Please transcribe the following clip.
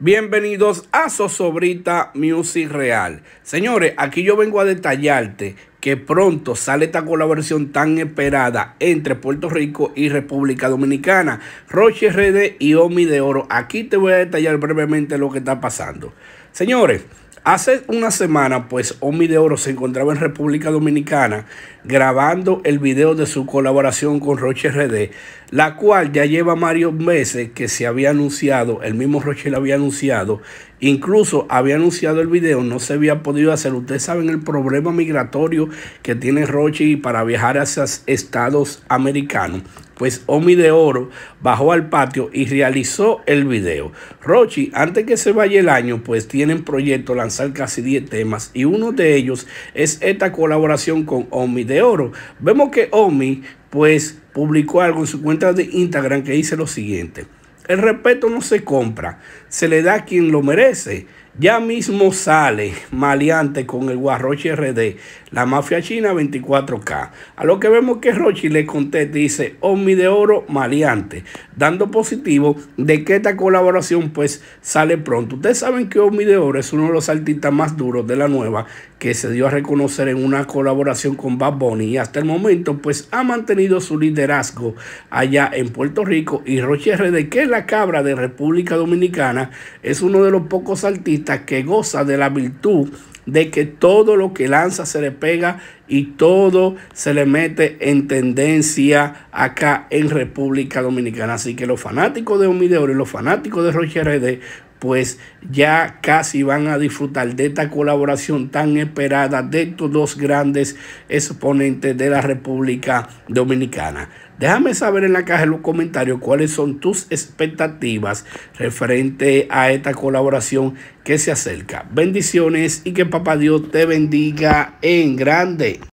Bienvenidos a Sosobrita Music Real. Señores, aquí yo vengo a detallarte que pronto sale esta colaboración tan esperada entre Puerto Rico y República Dominicana. Roche RD y Omi de Oro. Aquí te voy a detallar brevemente lo que está pasando. Señores, Hace una semana, pues, Omi de Oro se encontraba en República Dominicana grabando el video de su colaboración con Roche RD, la cual ya lleva varios meses que se había anunciado, el mismo Roche le había anunciado Incluso había anunciado el video, no se había podido hacer. Ustedes saben el problema migratorio que tiene Rochi para viajar a esos estados americanos. Pues Omi de Oro bajó al patio y realizó el video. Rochi, antes que se vaya el año, pues tienen proyecto lanzar casi 10 temas y uno de ellos es esta colaboración con Omi de Oro. Vemos que Omi pues publicó algo en su cuenta de Instagram que dice lo siguiente. El respeto no se compra, se le da a quien lo merece. Ya mismo sale maleante con el Guarroche RD, la mafia china 24K. A lo que vemos que Rochi le contesta dice, Omni de oro maleante, dando positivo de que esta colaboración pues sale pronto. Ustedes saben que Omni de oro es uno de los artistas más duros de la nueva que se dio a reconocer en una colaboración con Bad Bunny y hasta el momento pues ha mantenido su liderazgo allá en Puerto Rico y Rochi RD, que es la cabra de República Dominicana, es uno de los pocos artistas que goza de la virtud de que todo lo que lanza se le pega y todo se le mete en tendencia acá en República Dominicana. Así que los fanáticos de Humideo y los fanáticos de Roger Rede pues ya casi van a disfrutar de esta colaboración tan esperada de estos dos grandes exponentes de la República Dominicana. Déjame saber en la caja de los comentarios cuáles son tus expectativas referente a esta colaboración que se acerca. Bendiciones y que Papá Dios te bendiga en grande.